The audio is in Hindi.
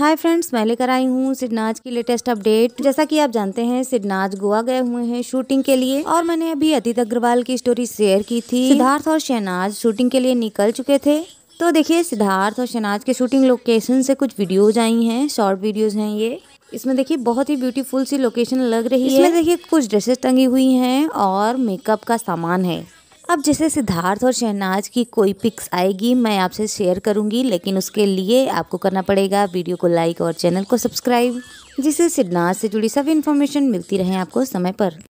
हाय फ्रेंड्स मैं लेकर आई हूँ सिडनाज की लेटेस्ट अपडेट जैसा कि आप जानते हैं सिडनाज गोवा गए हुए हैं शूटिंग के लिए और मैंने अभी अतीत अग्रवाल की स्टोरी शेयर की थी सिद्धार्थ और शहनाज शूटिंग के लिए निकल चुके थे तो देखिए सिद्धार्थ और शहनाज के शूटिंग लोकेशन से कुछ वीडियोज आई हैं शॉर्ट वीडियोज हैं ये इसमें देखिए बहुत ही ब्यूटीफुल सी लोकेशन लग रही है इसमें देखिए कुछ ड्रेसेस टंगी हुई हैं और मेकअप का सामान है अब जैसे सिद्धार्थ और शहनाज की कोई पिक्स आएगी मैं आपसे शेयर करूंगी लेकिन उसके लिए आपको करना पड़ेगा वीडियो को लाइक और चैनल को सब्सक्राइब जिससे सिद्धार्थ से जुड़ी सभी इन्फॉर्मेशन मिलती रहे आपको समय पर